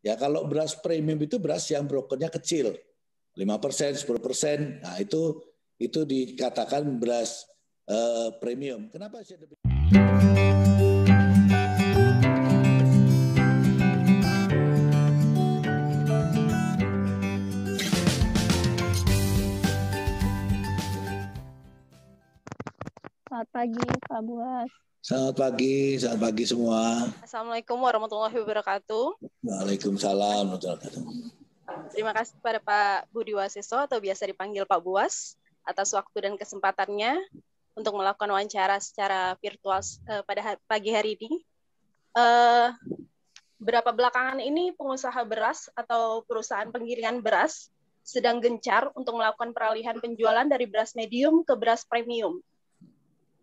Ya kalau beras premium itu beras yang brokernya kecil, 5%, 10%. Nah, itu itu dikatakan beras eh, premium. Kenapa sih Selamat pagi, Pak Buas. Selamat pagi, selamat pagi semua. Assalamualaikum warahmatullahi wabarakatuh. Waalaikumsalam warahmatullahi wabarakatuh. Terima kasih kepada Pak Budi Waseso atau biasa dipanggil Pak Buas atas waktu dan kesempatannya untuk melakukan wawancara secara virtual eh, pada pagi hari ini. Eh, berapa belakangan ini pengusaha beras atau perusahaan penggiringan beras sedang gencar untuk melakukan peralihan penjualan dari beras medium ke beras premium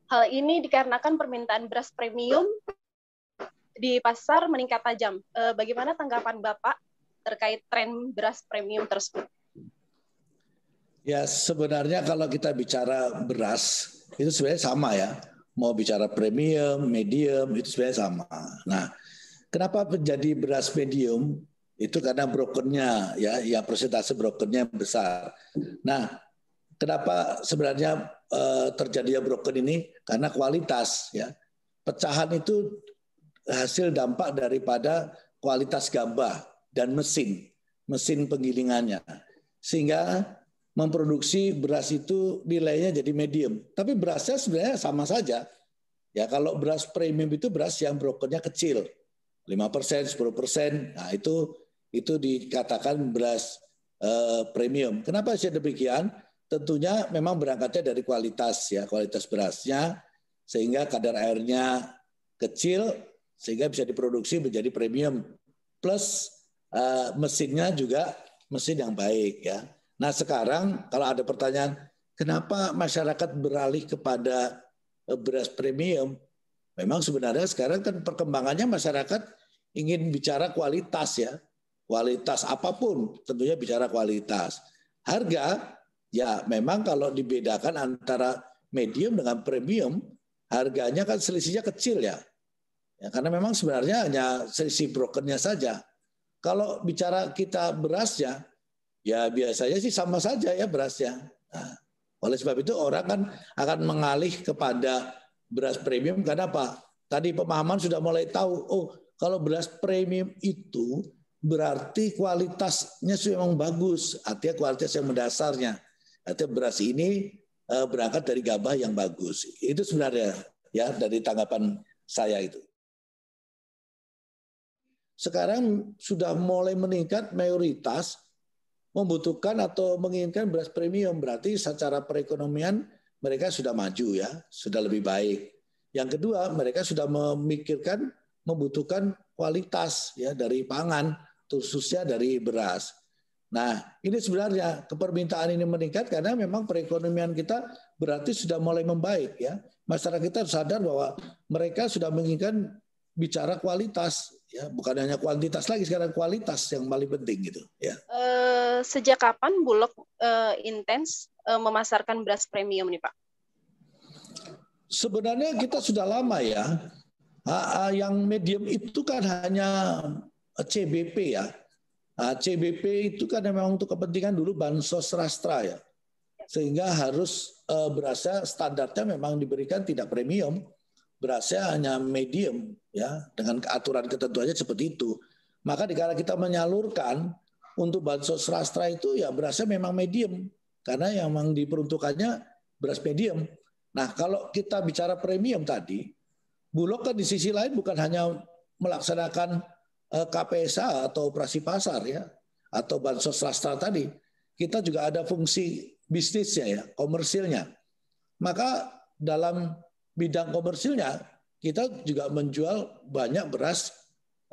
Hal ini dikarenakan permintaan beras premium di pasar meningkat tajam. E, bagaimana tanggapan Bapak terkait tren beras premium tersebut? Ya, sebenarnya kalau kita bicara beras, itu sebenarnya sama ya. Mau bicara premium, medium, itu sebenarnya sama. Nah, kenapa menjadi beras medium? Itu karena brokernya, ya, ya persentase brokernya besar. Nah, kenapa sebenarnya Eh, terjadinya broken ini karena kualitas ya. Pecahan itu hasil dampak daripada kualitas gabah dan mesin, mesin penggilingannya. Sehingga memproduksi beras itu nilainya jadi medium. Tapi berasnya sebenarnya sama saja. Ya kalau beras premium itu beras yang brokennya kecil. 5%, 10%. Nah, itu itu dikatakan beras eh, premium. Kenapa saya demikian? tentunya memang berangkatnya dari kualitas ya, kualitas berasnya sehingga kadar airnya kecil sehingga bisa diproduksi menjadi premium plus uh, mesinnya juga mesin yang baik ya. Nah sekarang kalau ada pertanyaan kenapa masyarakat beralih kepada eh, beras premium? Memang sebenarnya sekarang kan perkembangannya masyarakat ingin bicara kualitas ya, kualitas apapun tentunya bicara kualitas. Harga Ya, memang kalau dibedakan antara medium dengan premium, harganya kan selisihnya kecil ya. ya karena memang sebenarnya hanya selisih brokernya saja. Kalau bicara kita berasnya, ya biasanya sih sama saja ya berasnya. Nah, oleh sebab itu orang kan akan mengalih kepada beras premium karena apa? Tadi pemahaman sudah mulai tahu, oh kalau beras premium itu berarti kualitasnya sudah memang bagus, artinya kualitas yang mendasarnya. Artinya beras ini eh, berangkat dari gabah yang bagus. Itu sebenarnya ya dari tanggapan saya itu. Sekarang sudah mulai meningkat mayoritas membutuhkan atau menginginkan beras premium. Berarti secara perekonomian mereka sudah maju ya, sudah lebih baik. Yang kedua, mereka sudah memikirkan membutuhkan kualitas ya dari pangan, khususnya dari beras. Nah, ini sebenarnya kepermintaan ini meningkat karena memang perekonomian kita berarti sudah mulai membaik ya. Masyarakat kita sadar bahwa mereka sudah menginginkan bicara kualitas ya, bukan hanya kuantitas lagi sekarang kualitas yang paling penting gitu ya. Eh, sejak kapan Bulog uh, intens eh, memasarkan beras premium nih, Pak? Sebenarnya kita sudah lama ya. yang medium itu kan hanya CBP ya, CBP itu kan memang untuk kepentingan dulu bansos rastra ya. Sehingga harus uh, eh, berasnya standarnya memang diberikan tidak premium, berasa hanya medium ya dengan aturan ketentuannya seperti itu. Maka dikala kita menyalurkan untuk bansos rastra itu ya berasa memang medium karena yang memang diperuntukannya beras medium. Nah, kalau kita bicara premium tadi, Bulog kan di sisi lain bukan hanya melaksanakan Eh, KPSA atau operasi pasar ya atau bansos rastra tadi, kita juga ada fungsi bisnisnya ya, komersilnya. Maka dalam bidang komersilnya kita juga menjual banyak beras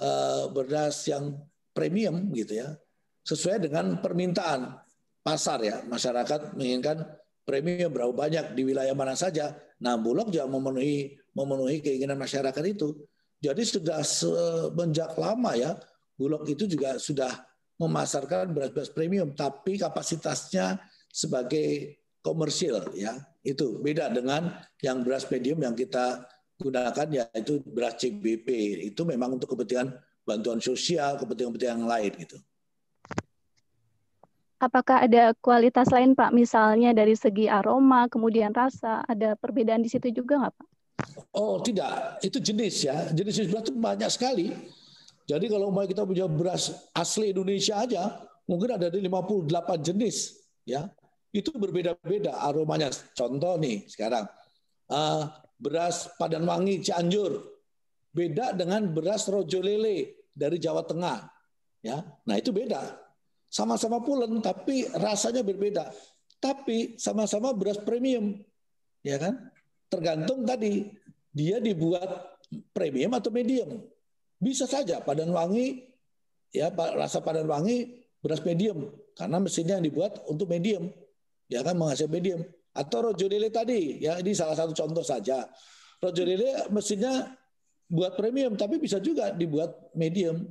eh, beras yang premium gitu ya, sesuai dengan permintaan pasar ya. Masyarakat menginginkan premium berapa banyak di wilayah mana saja. Nah, Bulog juga memenuhi memenuhi keinginan masyarakat itu. Jadi sudah semenjak lama ya, Bulog itu juga sudah memasarkan beras-beras premium, tapi kapasitasnya sebagai komersil ya itu beda dengan yang beras medium yang kita gunakan yaitu beras CBP itu memang untuk kepentingan bantuan sosial kepentingan-kepentingan yang lain gitu. Apakah ada kualitas lain Pak misalnya dari segi aroma kemudian rasa ada perbedaan di situ juga nggak Pak? Oh tidak, itu jenis ya. Jenis beras itu banyak sekali. Jadi kalau mau kita punya beras asli Indonesia aja, mungkin ada di 58 jenis ya. Itu berbeda-beda aromanya. Contoh nih sekarang uh, beras Padan Wangi Cianjur beda dengan beras Rojo Lele dari Jawa Tengah ya. Nah itu beda. Sama-sama pulen tapi rasanya berbeda. Tapi sama-sama beras premium ya kan? Tergantung tadi dia dibuat premium atau medium. Bisa saja padan wangi ya rasa padan wangi beras medium karena mesinnya yang dibuat untuk medium. Dia akan menghasilkan medium atau rojo lele tadi ya ini salah satu contoh saja. Rojo lele mesinnya buat premium tapi bisa juga dibuat medium.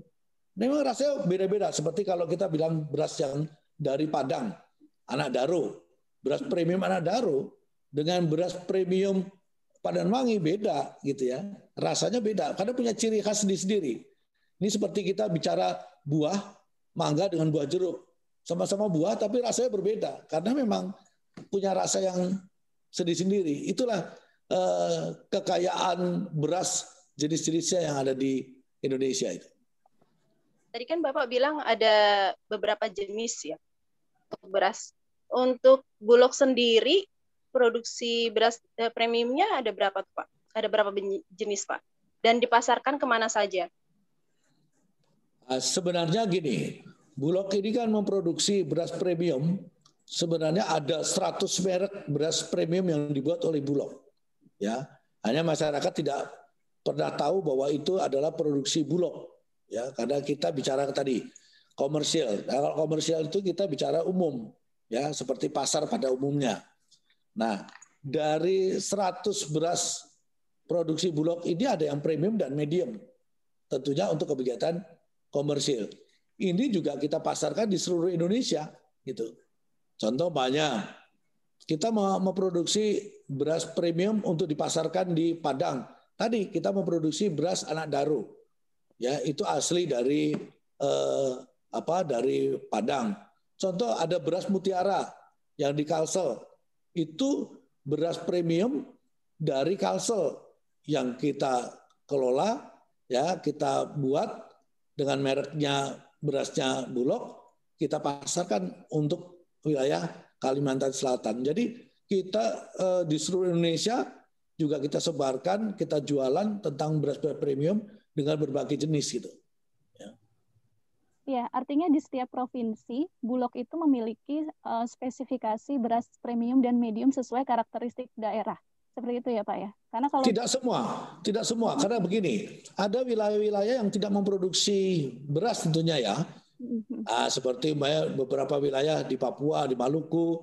Memang rasanya beda-beda seperti kalau kita bilang beras yang dari Padang, anak Daro, beras premium anak Daro dengan beras premium Padan Wangi beda gitu ya. Rasanya beda karena punya ciri khas sendiri sendiri. Ini seperti kita bicara buah mangga dengan buah jeruk. Sama-sama buah tapi rasanya berbeda karena memang punya rasa yang sendiri-sendiri. Itulah eh, kekayaan beras jenis-jenisnya yang ada di Indonesia itu. Tadi kan Bapak bilang ada beberapa jenis ya untuk beras. Untuk bulog sendiri produksi beras eh, premiumnya ada berapa Pak? Ada berapa jenis Pak? Dan dipasarkan kemana saja? Ah, sebenarnya gini, Bulog ini kan memproduksi beras premium. Sebenarnya ada 100 merek beras premium yang dibuat oleh Bulog. Ya, hanya masyarakat tidak pernah tahu bahwa itu adalah produksi Bulog. Ya, karena kita bicara tadi komersial. Nah, kalau komersial itu kita bicara umum, ya seperti pasar pada umumnya. Nah, dari 100 beras produksi Bulog ini ada yang premium dan medium. Tentunya untuk kebijakan komersil. Ini juga kita pasarkan di seluruh Indonesia gitu. Contoh banyak. Kita mau memproduksi beras premium untuk dipasarkan di Padang. Tadi kita memproduksi beras anak daru. Ya, itu asli dari eh, apa? dari Padang. Contoh ada beras mutiara yang di Kalsel itu beras premium dari Kalsel yang kita kelola ya kita buat dengan mereknya berasnya Bulog kita pasarkan untuk wilayah Kalimantan Selatan. Jadi kita eh, di seluruh Indonesia juga kita sebarkan, kita jualan tentang beras premium dengan berbagai jenis gitu. Ya, artinya di setiap provinsi, Bulog itu memiliki uh, spesifikasi beras premium dan medium sesuai karakteristik daerah. Seperti itu ya, Pak ya. Karena kalau tidak semua, tidak semua. Hmm. Karena begini, ada wilayah-wilayah yang tidak memproduksi beras tentunya ya. Nah, seperti beberapa wilayah di Papua, di Maluku,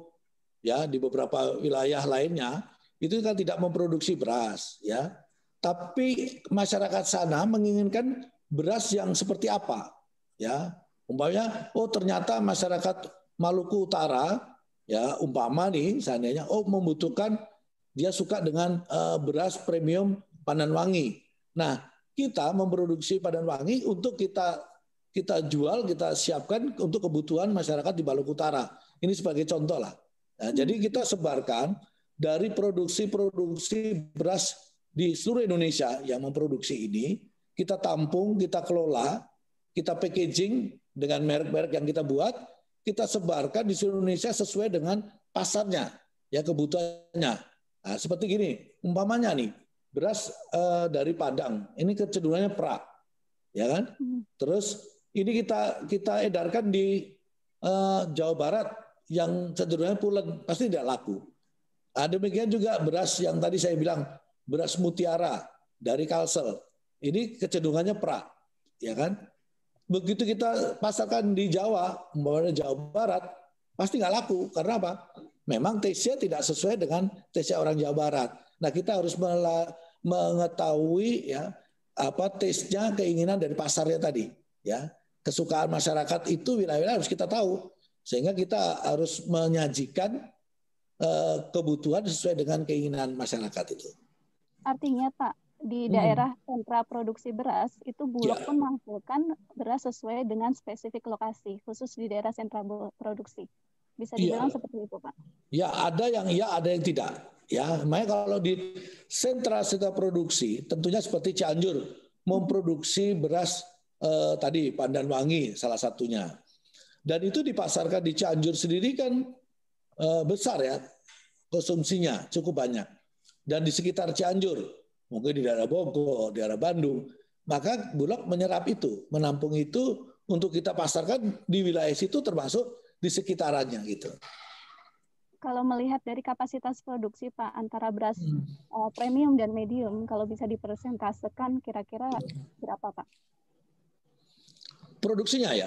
ya, di beberapa wilayah lainnya itu kan tidak memproduksi beras, ya. Tapi masyarakat sana menginginkan beras yang seperti apa? ya umpamanya oh ternyata masyarakat Maluku Utara ya umpama nih seandainya oh membutuhkan dia suka dengan uh, beras premium pandan wangi. Nah, kita memproduksi pandan wangi untuk kita kita jual, kita siapkan untuk kebutuhan masyarakat di Maluku Utara. Ini sebagai contoh lah. Nah, jadi kita sebarkan dari produksi-produksi beras di seluruh Indonesia yang memproduksi ini, kita tampung, kita kelola, kita packaging dengan merek-merek yang kita buat, kita sebarkan di seluruh Indonesia sesuai dengan pasarnya, ya kebutuhannya. Nah, seperti gini, umpamanya nih, beras uh, dari Padang, ini kecenderungannya perak, ya kan? Hmm. Terus ini kita kita edarkan di uh, Jawa Barat yang cenderungnya pulen, pasti tidak laku. Nah, demikian juga beras yang tadi saya bilang beras mutiara dari Kalsel, ini kecenderungannya perak, ya kan? Begitu kita pasarkan di Jawa, umpamanya Jawa Barat, pasti nggak laku. Karena apa? Memang tesnya tidak sesuai dengan tesnya orang Jawa Barat. Nah, kita harus mengetahui ya apa tesnya keinginan dari pasarnya tadi, ya. Kesukaan masyarakat itu wilayah-wilayah harus kita tahu sehingga kita harus menyajikan eh, kebutuhan sesuai dengan keinginan masyarakat itu. Artinya Pak, di daerah hmm. sentra produksi beras itu Bulog yeah. pun menghasilkan beras sesuai dengan spesifik lokasi khusus di daerah sentra produksi. Bisa iya. dibilang yeah. seperti itu, Pak. Ya, ada yang iya, ada yang tidak. Ya, makanya kalau di sentra-sentra produksi tentunya seperti Cianjur memproduksi beras eh, tadi wangi salah satunya. Dan itu dipasarkan di Cianjur sendiri kan eh, besar ya konsumsinya, cukup banyak. Dan di sekitar Cianjur mungkin di daerah Bogor, di daerah Bandung, maka Bulog menyerap itu, menampung itu untuk kita pasarkan di wilayah situ termasuk di sekitarannya gitu. Kalau melihat dari kapasitas produksi Pak antara beras hmm. uh, premium dan medium, kalau bisa dipersentasekan kira-kira berapa Pak? Produksinya ya.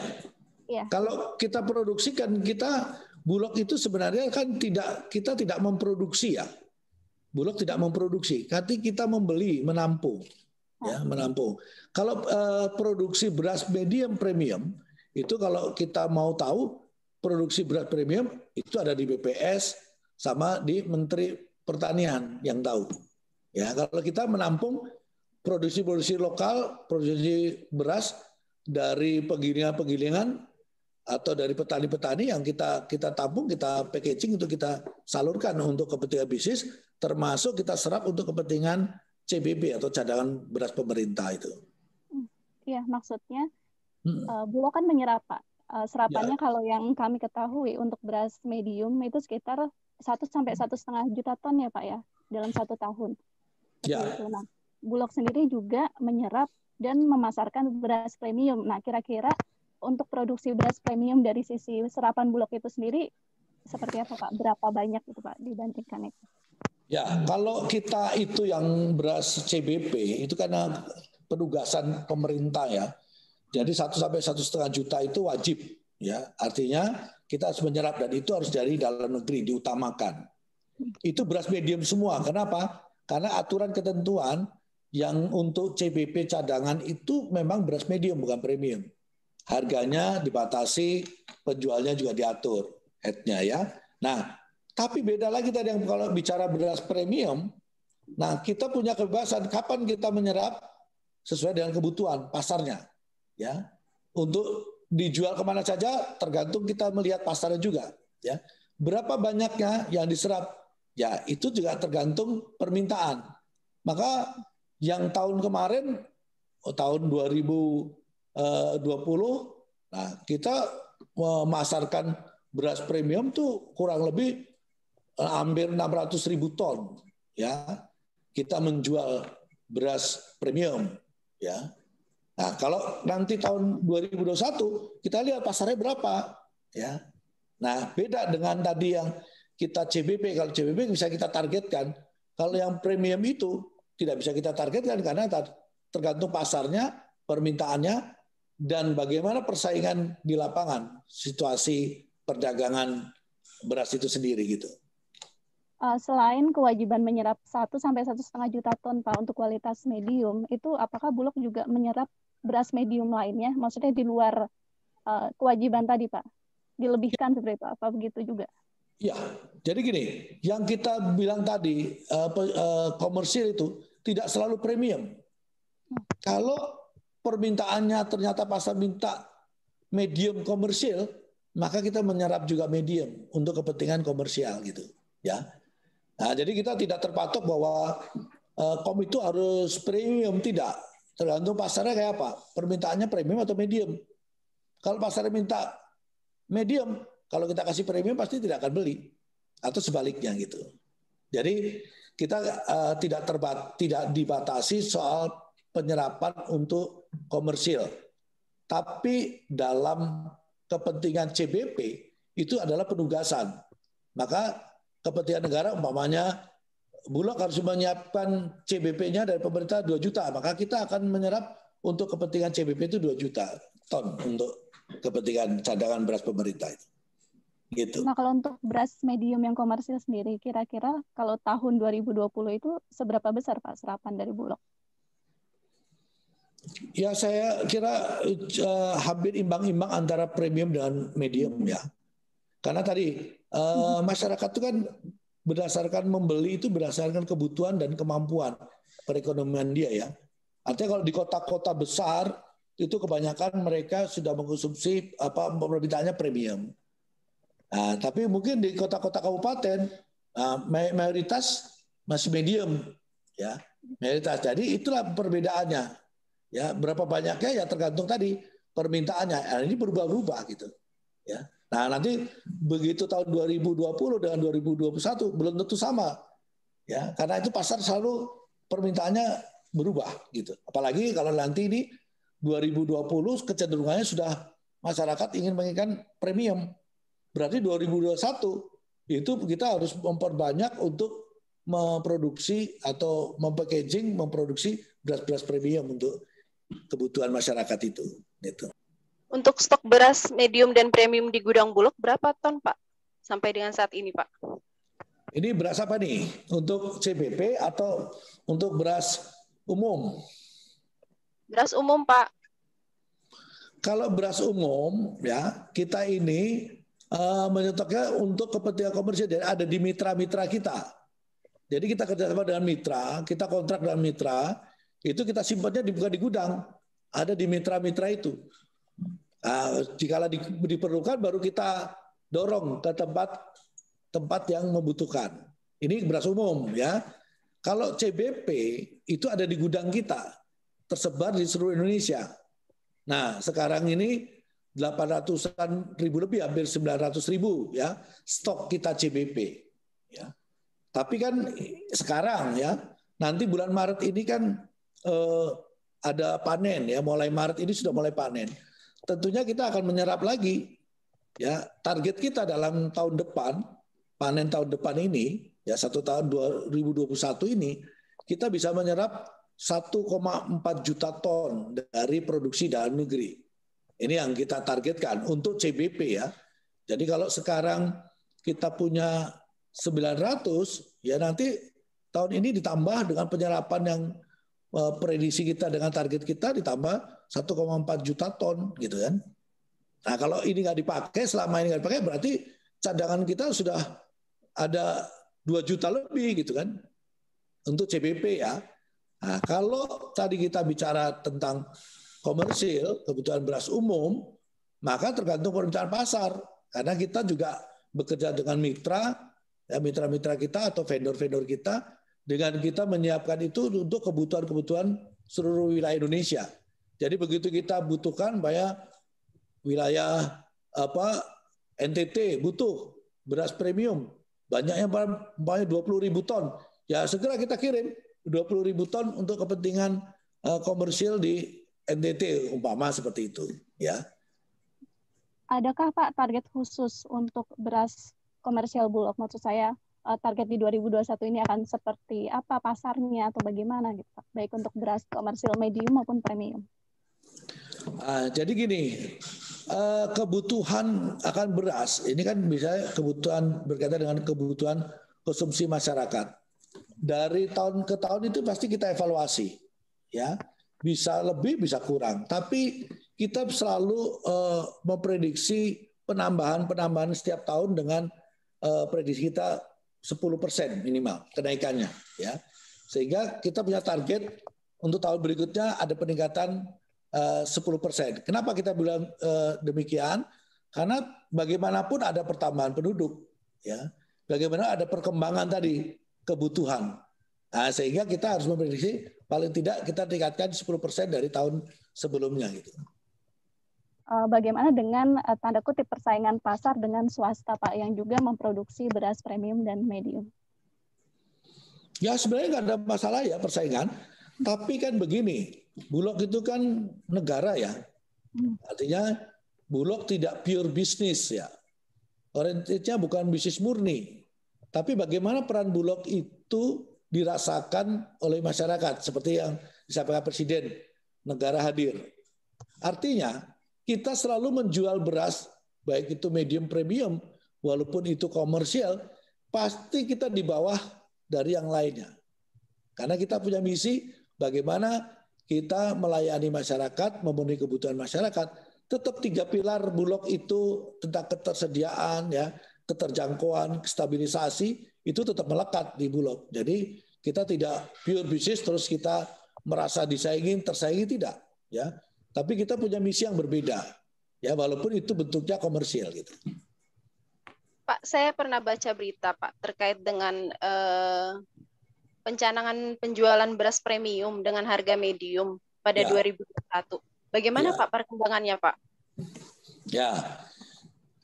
Iya. Kalau kita produksikan kita Bulog itu sebenarnya kan tidak kita tidak memproduksi ya Bulog tidak memproduksi, tapi kita membeli, menampung, ya oh. menampung. Kalau uh, produksi beras medium premium itu kalau kita mau tahu produksi beras premium itu ada di BPS sama di Menteri Pertanian yang tahu. Ya kalau kita menampung produksi-produksi lokal, produksi beras dari penggilingan-penggilingan atau dari petani-petani yang kita kita tampung, kita packaging untuk kita salurkan untuk kepentingan bisnis, termasuk kita serap untuk kepentingan CBP atau cadangan beras pemerintah itu. Iya, maksudnya hmm. uh, Bulog kan menyerap Pak. Eh, serapannya ya. kalau yang kami ketahui untuk beras medium itu sekitar satu sampai satu setengah juta ton ya Pak ya dalam satu tahun. Ya. Nah, Bulog sendiri juga menyerap dan memasarkan beras premium. Nah, kira-kira untuk produksi beras premium dari sisi serapan bulog itu sendiri seperti apa Pak? Berapa banyak itu Pak dibandingkan itu? Ya, kalau kita itu yang beras CBP itu karena penugasan pemerintah ya. Jadi satu sampai satu setengah juta itu wajib ya. Artinya kita harus menyerap dan itu harus dari dalam negeri diutamakan. Itu beras medium semua. Kenapa? Karena aturan ketentuan yang untuk CBP cadangan itu memang beras medium bukan premium. Harganya dibatasi, penjualnya juga diatur headnya ya. Nah, tapi beda lagi tadi yang kalau bicara beras premium, nah kita punya kebebasan kapan kita menyerap sesuai dengan kebutuhan pasarnya, ya. Untuk dijual kemana saja tergantung kita melihat pasarnya juga, ya. Berapa banyaknya yang diserap, ya itu juga tergantung permintaan. Maka yang tahun kemarin, oh, tahun 2000 20, eh, nah kita memasarkan beras premium tuh kurang lebih eh, hampir 600 ribu ton ya kita menjual beras premium ya nah kalau nanti tahun 2021 kita lihat pasarnya berapa ya nah beda dengan tadi yang kita CBP kalau CBP bisa kita targetkan kalau yang premium itu tidak bisa kita targetkan karena tergantung pasarnya permintaannya dan bagaimana persaingan di lapangan situasi perdagangan beras itu sendiri gitu. Eh, selain kewajiban menyerap 1 sampai satu setengah juta ton Pak untuk kualitas medium, itu apakah Bulog juga menyerap beras medium lainnya? Maksudnya di luar uh, kewajiban tadi Pak? Dilebihkan ya. seperti itu apa begitu juga? Ya, jadi gini, yang kita bilang tadi uh, uh, komersil itu tidak selalu premium. Hmm. Kalau permintaannya ternyata pasar minta medium komersil, maka kita menyerap juga medium untuk kepentingan komersial gitu, ya. Nah, jadi kita tidak terpatok bahwa eh, kom itu harus premium tidak. Tergantung pasarnya kayak apa. Permintaannya premium atau medium. Kalau pasarnya minta medium, kalau kita kasih premium pasti tidak akan beli atau sebaliknya gitu. Jadi kita uh, tidak terbat tidak dibatasi soal penyerapan untuk komersil. Tapi dalam kepentingan CBP itu adalah penugasan. Maka kepentingan negara umpamanya Bulog harus menyiapkan CBP-nya dari pemerintah 2 juta, maka kita akan menyerap untuk kepentingan CBP itu 2 juta ton untuk kepentingan cadangan beras pemerintah itu. Gitu. Nah, kalau untuk beras medium yang komersil sendiri, kira-kira kalau tahun 2020 itu seberapa besar Pak serapan dari Bulog? Ya saya kira uh, hampir imbang-imbang antara premium dan medium ya. Karena tadi uh, masyarakat itu kan berdasarkan membeli itu berdasarkan kebutuhan dan kemampuan perekonomian dia ya. Artinya kalau di kota-kota besar itu kebanyakan mereka sudah mengkonsumsi apa permintaannya premium. Nah, tapi mungkin di kota-kota kabupaten uh, mayoritas masih medium ya. Mayoritas. Jadi itulah perbedaannya Ya, berapa banyaknya ya tergantung tadi permintaannya. Nah, ini berubah-ubah gitu. Ya. Nah, nanti begitu tahun 2020 dengan 2021 belum tentu sama. Ya, karena itu pasar selalu permintaannya berubah gitu. Apalagi kalau nanti ini 2020 kecenderungannya sudah masyarakat ingin menginginkan premium. Berarti 2021 itu kita harus memperbanyak untuk memproduksi atau mempackaging, memproduksi beras-beras premium untuk kebutuhan masyarakat itu. Gitu. Untuk stok beras medium dan premium di gudang Bulog berapa ton, Pak? Sampai dengan saat ini, Pak? Ini beras apa nih? Untuk CPP atau untuk beras umum? Beras umum, Pak. Kalau beras umum, ya kita ini uh, menyetoknya untuk kepentingan komersial dan ada di mitra-mitra kita. Jadi kita kerjasama dengan mitra, kita kontrak dengan mitra, itu kita simpannya bukan di gudang, ada di mitra-mitra itu. Nah, jika di, diperlukan baru kita dorong ke tempat tempat yang membutuhkan. Ini beras umum ya. Kalau CBP itu ada di gudang kita, tersebar di seluruh Indonesia. Nah, sekarang ini 800-an ribu lebih, hampir 900 ribu ya stok kita CBP. Ya. Tapi kan sekarang ya, nanti bulan Maret ini kan eh, ada panen ya, mulai Maret ini sudah mulai panen. Tentunya kita akan menyerap lagi ya target kita dalam tahun depan panen tahun depan ini ya satu tahun 2021 ini kita bisa menyerap 1,4 juta ton dari produksi dalam negeri. Ini yang kita targetkan untuk CBP ya. Jadi kalau sekarang kita punya 900 ya nanti tahun ini ditambah dengan penyerapan yang Eh, prediksi kita dengan target kita ditambah 1,4 juta ton gitu kan. Nah kalau ini nggak dipakai, selama ini nggak dipakai berarti cadangan kita sudah ada 2 juta lebih gitu kan untuk CPP ya. Nah kalau tadi kita bicara tentang komersil, kebutuhan beras umum, maka tergantung permintaan pasar. Karena kita juga bekerja dengan mitra, ya mitra-mitra kita atau vendor-vendor kita dengan kita menyiapkan itu untuk kebutuhan-kebutuhan seluruh wilayah Indonesia. Jadi begitu kita butuhkan banyak wilayah apa NTT butuh beras premium banyaknya banyak 20 ribu ton ya segera kita kirim 20 ribu ton untuk kepentingan eh, komersil di NTT umpama seperti itu ya. Adakah Pak target khusus untuk beras komersial bulog maksud saya uh, target di 2021 ini akan seperti apa pasarnya atau bagaimana gitu baik untuk beras komersil medium maupun premium. Uh, jadi gini uh, kebutuhan akan beras ini kan bisa kebutuhan berkaitan dengan kebutuhan konsumsi masyarakat dari tahun ke tahun itu pasti kita evaluasi ya bisa lebih bisa kurang tapi kita selalu uh, memprediksi penambahan penambahan setiap tahun dengan uh, prediksi kita 10% minimal kenaikannya ya. Sehingga kita punya target untuk tahun berikutnya ada peningkatan eh, uh, 10%. Kenapa kita bilang uh, demikian? Karena bagaimanapun ada pertambahan penduduk ya. Bagaimana ada perkembangan tadi kebutuhan. Nah, sehingga kita harus memprediksi paling tidak kita tingkatkan 10% dari tahun sebelumnya gitu uh, bagaimana dengan uh, tanda kutip persaingan pasar dengan swasta Pak yang juga memproduksi beras premium dan medium? Ya sebenarnya nggak ada masalah ya persaingan, tapi kan begini, Bulog itu kan negara ya, hmm. artinya Bulog tidak pure bisnis ya, orientasinya bukan bisnis murni, tapi bagaimana peran Bulog itu dirasakan oleh masyarakat seperti yang disampaikan Presiden negara hadir. Artinya kita selalu menjual beras, baik itu medium premium, walaupun itu komersial, pasti kita di bawah dari yang lainnya. Karena kita punya misi bagaimana kita melayani masyarakat, memenuhi kebutuhan masyarakat. Tetap tiga pilar bulog itu tentang ketersediaan, ya, keterjangkauan, stabilisasi itu tetap melekat di bulog. Jadi kita tidak pure bisnis terus kita merasa disaingin, tersaingi tidak, ya. Tapi kita punya misi yang berbeda. Ya walaupun itu bentuknya komersial gitu. Pak, saya pernah baca berita Pak terkait dengan eh, pencanangan penjualan beras premium dengan harga medium pada ya. 2021. Bagaimana ya. Pak perkembangannya Pak? Ya,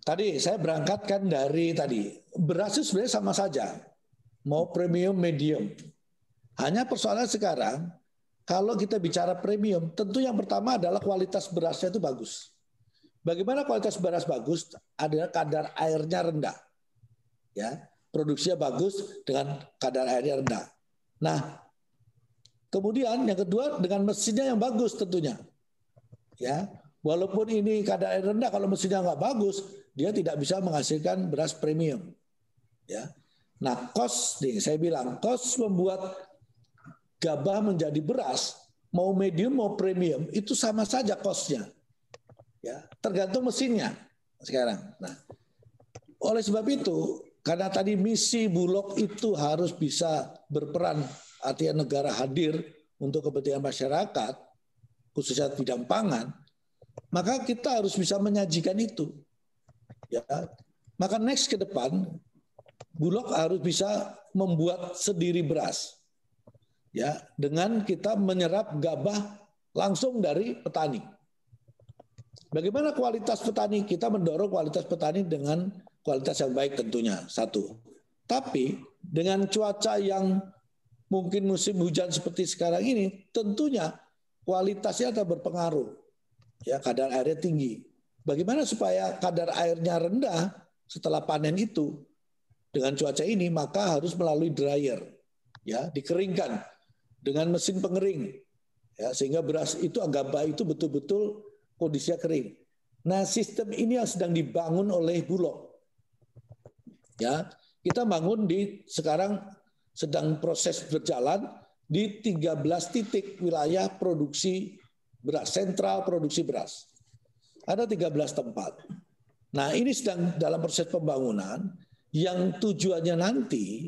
tadi saya berangkatkan dari tadi beras itu sebenarnya sama saja mau premium medium. Hanya persoalan sekarang kalau kita bicara premium, tentu yang pertama adalah kualitas berasnya itu bagus. Bagaimana kualitas beras bagus? Adalah kadar airnya rendah. Ya, produksinya bagus dengan kadar airnya rendah. Nah, kemudian yang kedua dengan mesinnya yang bagus tentunya. Ya, walaupun ini kadar air rendah, kalau mesinnya nggak bagus, dia tidak bisa menghasilkan beras premium. Ya, nah cost nih saya bilang cost membuat gabah menjadi beras, mau medium mau premium itu sama saja kosnya. Ya, tergantung mesinnya sekarang. Nah, oleh sebab itu karena tadi misi Bulog itu harus bisa berperan artinya negara hadir untuk kepentingan masyarakat khususnya bidang pangan, maka kita harus bisa menyajikan itu. Ya. Maka next ke depan Bulog harus bisa membuat sendiri beras ya dengan kita menyerap gabah langsung dari petani. Bagaimana kualitas petani? Kita mendorong kualitas petani dengan kualitas yang baik tentunya, satu. Tapi dengan cuaca yang mungkin musim hujan seperti sekarang ini, tentunya kualitasnya akan berpengaruh. Ya, kadar airnya tinggi. Bagaimana supaya kadar airnya rendah setelah panen itu? Dengan cuaca ini maka harus melalui dryer. Ya, dikeringkan dengan mesin pengering. Ya, sehingga beras itu agaba itu betul-betul kondisinya kering. Nah, sistem ini yang sedang dibangun oleh Bulog. Ya, kita bangun di sekarang sedang proses berjalan di 13 titik wilayah produksi beras, sentral produksi beras. Ada 13 tempat. Nah, ini sedang dalam proses pembangunan yang tujuannya nanti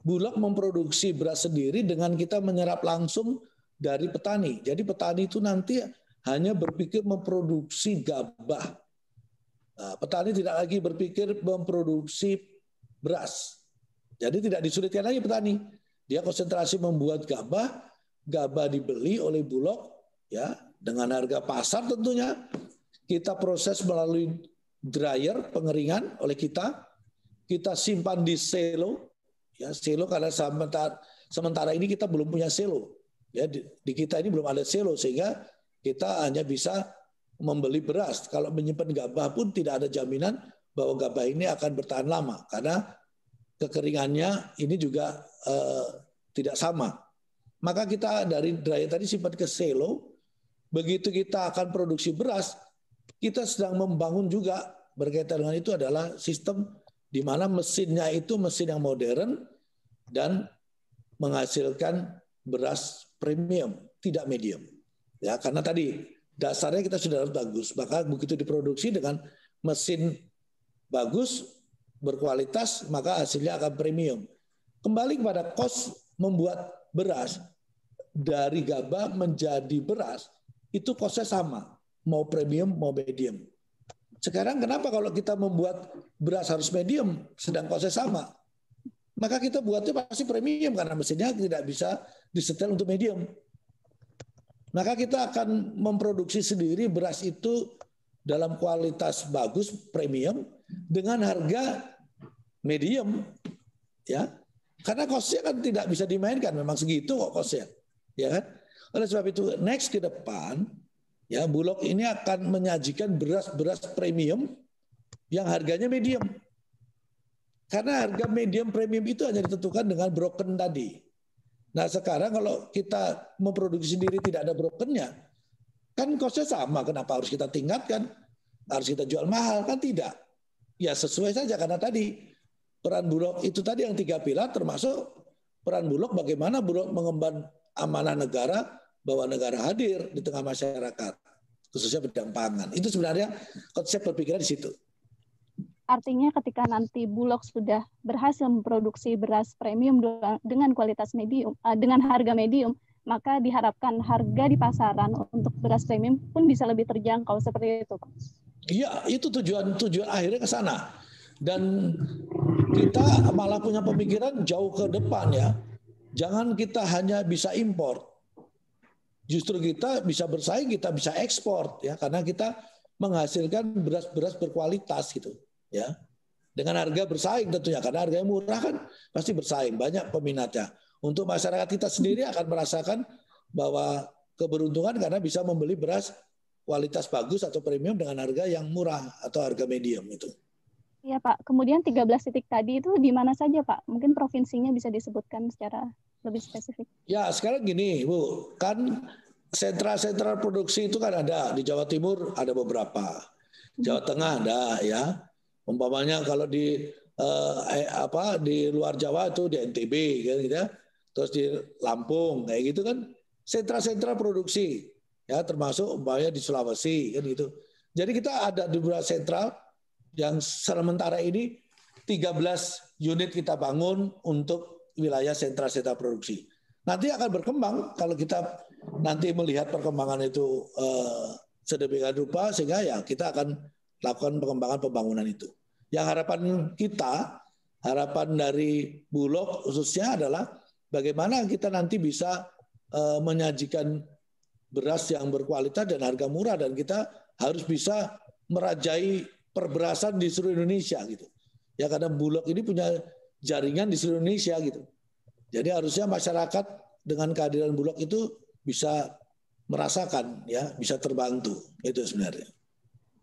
Bulog memproduksi beras sendiri dengan kita menyerap langsung dari petani. Jadi petani itu nanti hanya berpikir memproduksi gabah. Nah, petani tidak lagi berpikir memproduksi beras. Jadi tidak disulitkan lagi petani. Dia konsentrasi membuat gabah, gabah dibeli oleh Bulog ya dengan harga pasar tentunya. Kita proses melalui dryer pengeringan oleh kita, kita simpan di selo Ya, selo karena sementara, sementara ini kita belum punya silo Ya, di, di kita ini belum ada silo sehingga kita hanya bisa membeli beras. Kalau menyimpan gabah pun tidak ada jaminan bahwa gabah ini akan bertahan lama karena kekeringannya ini juga eh, tidak sama. Maka kita dari dry tadi simpan ke silo Begitu kita akan produksi beras, kita sedang membangun juga berkaitan dengan itu adalah sistem di mana mesinnya itu mesin yang modern dan menghasilkan beras premium, tidak medium. Ya, karena tadi dasarnya kita sudah bagus, maka begitu diproduksi dengan mesin bagus, berkualitas, maka hasilnya akan premium. Kembali kepada kos membuat beras dari gabah menjadi beras itu kosnya sama, mau premium mau medium. Sekarang kenapa kalau kita membuat beras harus medium sedang kosnya sama? maka kita buatnya pasti premium karena mesinnya tidak bisa disetel untuk medium. Maka kita akan memproduksi sendiri beras itu dalam kualitas bagus premium dengan harga medium ya. Karena kosnya kan tidak bisa dimainkan memang segitu kok kosnya. Ya kan? Oleh sebab itu next ke depan ya Bulog ini akan menyajikan beras-beras premium yang harganya medium karena harga medium premium itu hanya ditentukan dengan broken tadi. Nah sekarang kalau kita memproduksi sendiri tidak ada brokennya, kan kosnya sama. Kenapa harus kita tingkatkan? Harus kita jual mahal? Kan tidak. Ya sesuai saja karena tadi peran bulog itu tadi yang tiga pilar termasuk peran bulog bagaimana bulog mengemban amanah negara bahwa negara hadir di tengah masyarakat khususnya bidang pangan. Itu sebenarnya konsep berpikiran di situ. Artinya ketika nanti Bulog sudah berhasil memproduksi beras premium dengan kualitas medium eh, dengan harga medium, maka diharapkan harga di pasaran untuk beras premium pun bisa lebih terjangkau seperti itu, Pak. Iya, itu tujuan tujuan akhirnya ke sana. Dan kita malah punya pemikiran jauh ke depan ya. Jangan kita hanya bisa impor. Justru kita bisa bersaing, kita bisa ekspor ya karena kita menghasilkan beras-beras berkualitas gitu ya dengan harga bersaing tentunya karena harganya murah kan pasti bersaing banyak peminatnya untuk masyarakat kita sendiri akan merasakan bahwa keberuntungan karena bisa membeli beras kualitas bagus atau premium dengan harga yang murah atau harga medium itu. Iya Pak, kemudian 13 titik tadi itu di mana saja Pak? Mungkin provinsinya bisa disebutkan secara lebih spesifik. Ya sekarang gini Bu, kan sentra-sentra produksi itu kan ada di Jawa Timur ada beberapa, Jawa Tengah ada ya, Umpamanya kalau di eh, eh, apa di luar Jawa itu di NTB gitu, gitu ya. Terus di Lampung kayak gitu kan sentra-sentra produksi ya termasuk umpamanya di Sulawesi kan gitu. Jadi kita ada di beberapa sentra yang sementara ini 13 unit kita bangun untuk wilayah sentra-sentra produksi. Nanti akan berkembang kalau kita nanti melihat perkembangan itu eh, sedemikian rupa sehingga ya kita akan lakukan pengembangan pembangunan itu. Yang harapan kita, harapan dari Bulog khususnya adalah bagaimana kita nanti bisa uh, menyajikan beras yang berkualitas dan harga murah dan kita harus bisa merajai perberasan di seluruh Indonesia gitu. Ya karena Bulog ini punya jaringan di seluruh Indonesia gitu. Jadi harusnya masyarakat dengan kehadiran Bulog itu bisa merasakan ya, bisa terbantu itu sebenarnya.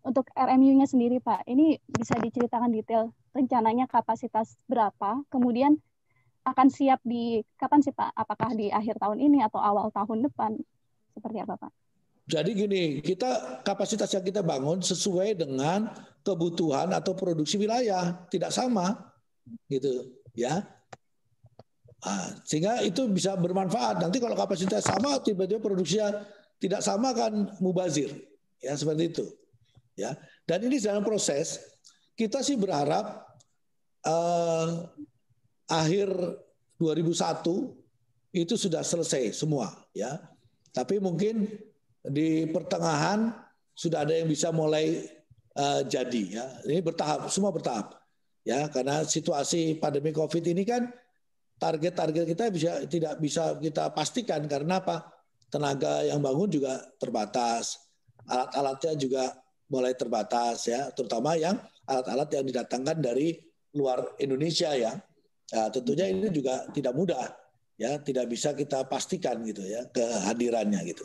Untuk RMU-nya sendiri, Pak, ini bisa diceritakan detail rencananya kapasitas berapa, kemudian akan siap di kapan sih Pak? Apakah di akhir tahun ini atau awal tahun depan? Seperti apa Pak? Jadi gini, kita kapasitas yang kita bangun sesuai dengan kebutuhan atau produksi wilayah, tidak sama, gitu, ya. Nah, sehingga itu bisa bermanfaat. Nanti kalau kapasitas sama, tiba-tiba produksinya tidak sama kan mubazir, ya seperti itu ya dan ini dalam proses kita sih berharap eh, akhir 2001 itu sudah selesai semua ya tapi mungkin di pertengahan sudah ada yang bisa mulai eh, jadi ya ini bertahap semua bertahap ya karena situasi pandemi covid ini kan target-target kita bisa tidak bisa kita pastikan karena apa tenaga yang bangun juga terbatas alat-alatnya juga mulai terbatas ya, terutama yang alat-alat yang didatangkan dari luar Indonesia ya. Nah, tentunya ini juga tidak mudah ya, tidak bisa kita pastikan gitu ya kehadirannya gitu.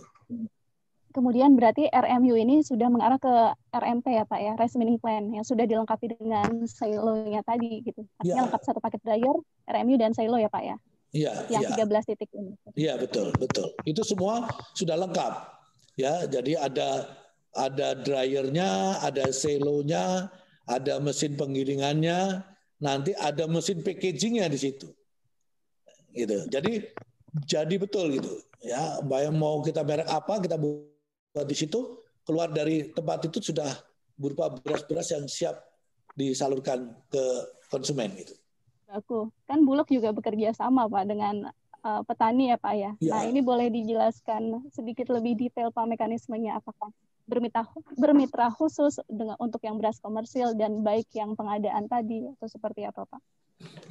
Kemudian berarti RMU ini sudah mengarah ke RMP ya Pak ya, Rice Plan yang sudah dilengkapi dengan silonya tadi gitu. Artinya ya. lengkap satu paket dryer, RMU dan silo ya Pak ya. Iya, yang ya. 13 titik ini. Iya, betul, betul. Itu semua sudah lengkap. Ya, jadi ada ada dryernya, ada selonya, ada mesin penggiringannya, nanti ada mesin packagingnya di situ. Gitu. Jadi jadi betul gitu. Ya, bayang mau kita merek apa kita buat di situ, keluar dari tempat itu sudah berupa beras-beras yang siap disalurkan ke konsumen gitu. Aku kan Bulog juga bekerja sama Pak dengan uh, petani ya Pak ya. ya. Nah ini boleh dijelaskan sedikit lebih detail Pak mekanismenya apakah? bermitra bermitra khusus dengan untuk yang beras komersil dan baik yang pengadaan tadi atau seperti apa Pak?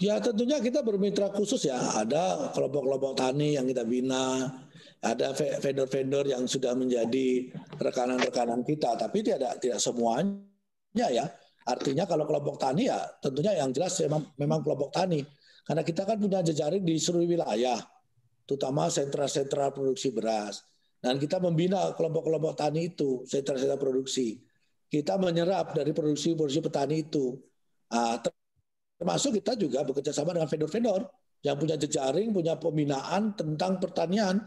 Ya tentunya kita bermitra khusus ya. Ada kelompok-kelompok tani yang kita bina, ada vendor-vendor yang sudah menjadi rekanan-rekanan kita. Tapi tidak tidak semuanya ya. Artinya kalau kelompok tani ya tentunya yang jelas memang, memang kelompok tani. Karena kita kan punya jejaring di seluruh wilayah, terutama sentra-sentra produksi beras. Dan kita membina kelompok-kelompok tani itu, sentra-sentra produksi. Kita menyerap dari produksi-produksi petani itu. Ah, termasuk kita juga bekerja sama dengan vendor-vendor yang punya jejaring, punya pembinaan tentang pertanian.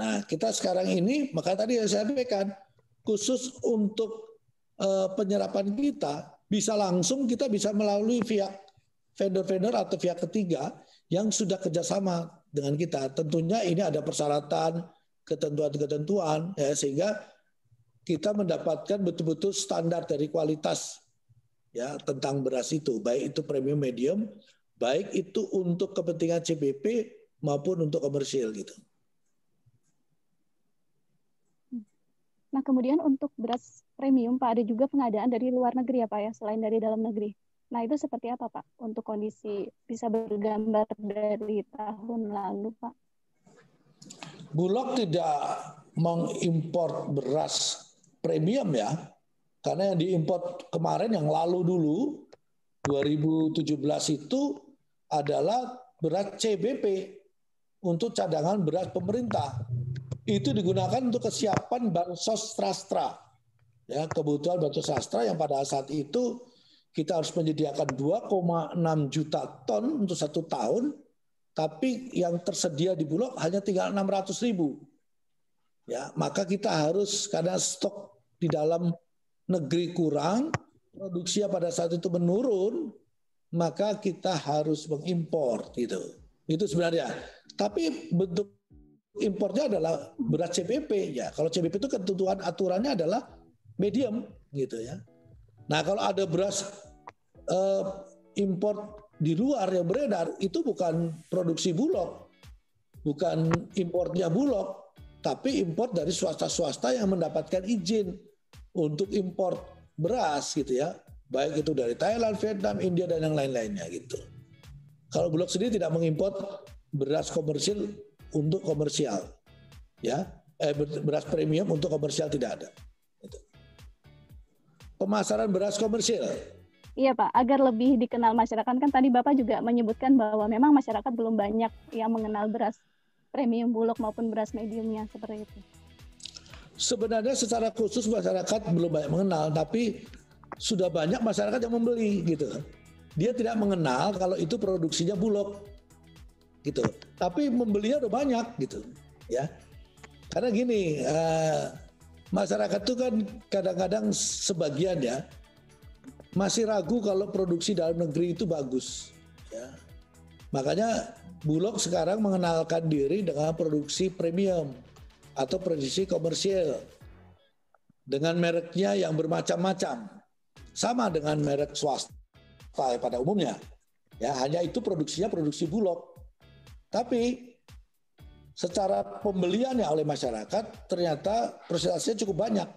Nah, kita sekarang ini, maka tadi yang saya sampaikan, khusus untuk uh, penyerapan kita, bisa langsung kita bisa melalui via vendor-vendor atau pihak ketiga yang sudah kerjasama dengan kita. Tentunya ini ada persyaratan, ketentuan-ketentuan ya sehingga kita mendapatkan betul-betul standar dari kualitas ya tentang beras itu baik itu premium medium baik itu untuk kepentingan CBP maupun untuk komersil gitu. Nah kemudian untuk beras premium Pak ada juga pengadaan dari luar negeri ya Pak ya selain dari dalam negeri. Nah itu seperti apa Pak untuk kondisi bisa bergambar dari tahun lalu Pak? Bulog tidak mengimpor beras premium ya, karena yang diimpor kemarin yang lalu dulu 2017 itu adalah beras CBP untuk cadangan beras pemerintah. Itu digunakan untuk kesiapan bansos sastra. Ya, kebutuhan bansos sastra yang pada saat itu kita harus menyediakan 2,6 juta ton untuk satu tahun tapi yang tersedia di Bulog hanya tinggal 600 ribu. Ya, maka kita harus karena stok di dalam negeri kurang, produksinya pada saat itu menurun, maka kita harus mengimpor gitu. Itu sebenarnya. Tapi bentuk impornya adalah beras CPP ya. Kalau CPP itu ketentuan aturannya adalah medium gitu ya. Nah, kalau ada beras eh, import di luar yang beredar itu bukan produksi bulog, bukan importnya bulog, tapi import dari swasta-swasta yang mendapatkan izin untuk import beras gitu ya, baik itu dari Thailand, Vietnam, India dan yang lain-lainnya gitu. Kalau Bulog sendiri tidak mengimpor beras komersil untuk komersial, ya, eh, beras premium untuk komersial tidak ada. Gitu. Pemasaran beras komersil Iya Pak, agar lebih dikenal masyarakat kan tadi Bapak juga menyebutkan bahwa memang masyarakat belum banyak yang mengenal beras premium bulog maupun beras mediumnya seperti itu. Sebenarnya secara khusus masyarakat belum banyak mengenal, tapi sudah banyak masyarakat yang membeli gitu. Dia tidak mengenal kalau itu produksinya bulog gitu, tapi membelinya udah banyak gitu ya. Karena gini, uh, masyarakat itu kan kadang-kadang sebagian ya masih ragu kalau produksi dalam negeri itu bagus. Ya. Makanya Bulog sekarang mengenalkan diri dengan produksi premium atau produksi komersial dengan mereknya yang bermacam-macam. Sama dengan merek swasta pada umumnya. Ya, hanya itu produksinya produksi Bulog. Tapi secara pembeliannya oleh masyarakat ternyata persentasenya cukup banyak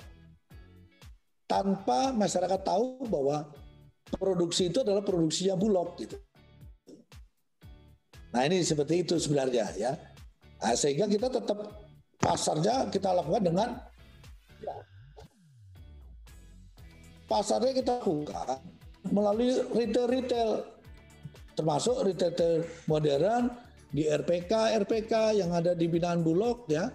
tanpa masyarakat tahu bahwa produksi itu adalah produksinya Bulog gitu. Nah ini seperti itu sebenarnya ya. Nah, sehingga kita tetap pasarnya kita lakukan dengan ya, pasarnya kita buka melalui retail-retail termasuk retail modern di RPK RPK yang ada di binaan Bulog ya.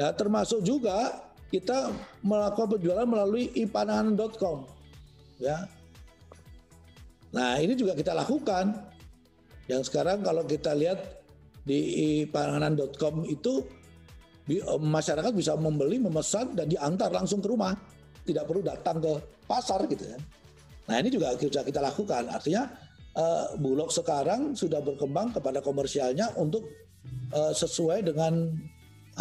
Ya termasuk juga kita melakukan penjualan melalui ipanahan.com ya nah ini juga kita lakukan yang sekarang kalau kita lihat di ipanahan.com itu masyarakat bisa membeli memesan dan diantar langsung ke rumah tidak perlu datang ke pasar gitu kan nah ini juga sudah kita lakukan artinya uh, Bulog sekarang sudah berkembang kepada komersialnya untuk uh, sesuai dengan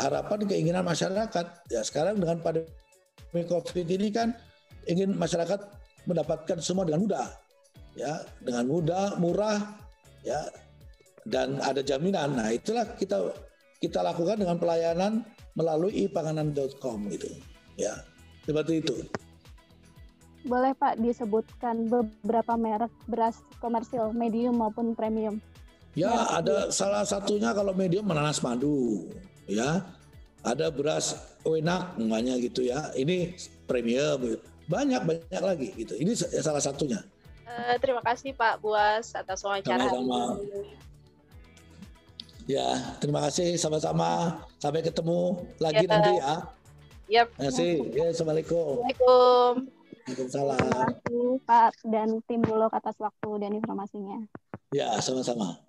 harapan keinginan masyarakat. Ya sekarang dengan pandemi COVID ini kan ingin masyarakat mendapatkan semua dengan mudah. Ya, dengan mudah, murah, ya dan ada jaminan. Nah, itulah kita kita lakukan dengan pelayanan melalui ipanganan.com gitu. Ya, seperti itu. Boleh Pak disebutkan beberapa merek beras komersil, medium maupun premium? Ya, ada salah satunya kalau medium menanas madu ya ada beras enak namanya gitu ya ini premium banyak banyak lagi gitu ini salah satunya eh, terima kasih Pak Buas atas wawancara sama-sama ya terima kasih sama-sama sampai ketemu lagi ya. nanti ya Yep. Terima kasih. Ya, Assalamualaikum. Waalaikumsalam. Waalaikumsalam. Terima kasih Pak dan tim Bulog atas waktu dan informasinya. Ya, sama-sama.